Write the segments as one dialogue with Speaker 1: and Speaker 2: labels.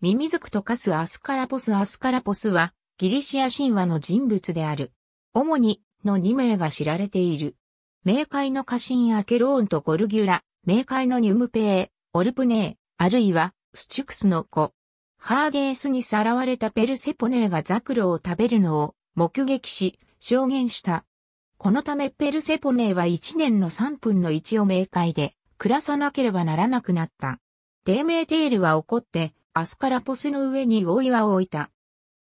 Speaker 1: ミミズ
Speaker 2: クとカすアスカラポスアスカラポスはギリシア神話の人物である。主にの2名が知られている。冥界の家臣アケローンとゴルギュラ、冥界のニュムペー、オルプネー、あるいはスチュクスの子。ハーデースにさらわれたペルセポネーがザクロを食べるのを目撃し、証言した。このためペルセポネーは1年の3分の1を冥界で暮らさなければならなくなった。デーメーテールは怒って、アスカラポスの上に大岩を置いた。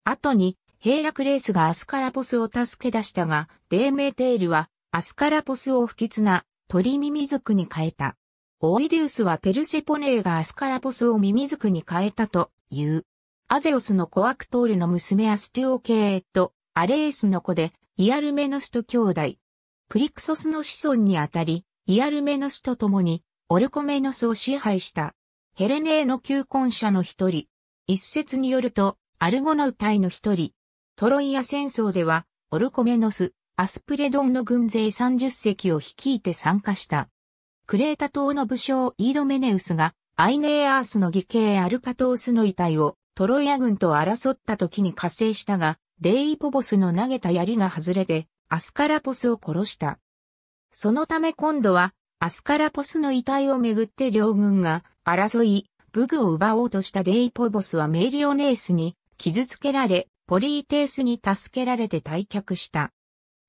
Speaker 2: 後に、ヘイラクレースがアスカラポスを助け出したが、デーメーテールは、アスカラポスを不吉な、鳥耳族に変えた。オイデウスはペルセポネーがアスカラポスを耳族に変えたと、いう。アゼオスのコアクトールの娘アスティオケーと、アレースの子で、イアルメノスと兄弟。プリクソスの子孫にあたり、イアルメノスと共に、オルコメノスを支配した。ヘレネーの求婚者の一人。一説によると、アルゴナウ隊の一人。トロイア戦争では、オルコメノス、アスプレドンの軍勢30隻を率いて参加した。クレータ島の武将イードメネウスが、アイネーアースの義兄アルカトースの遺体をトロイア軍と争った時に加勢したが、デイポボスの投げた槍が外れて、アスカラポスを殺した。そのため今度はアスカラポスの遺体をめぐって両軍が争い、武具を奪おうとしたデイポボスはメリオネースに傷つけられ、ポリーテースに助けられて退却した。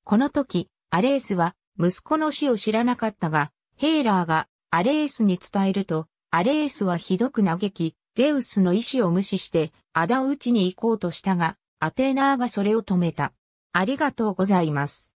Speaker 2: この時、アレースは息子の死を知らなかったが、ヘーラーがアレースに伝えると、アレースはひどく嘆き、ゼウスの意志を無視して、仇討ちに行こうとしたが、アテーナーがそれを止めた。ありがとうござ
Speaker 1: います。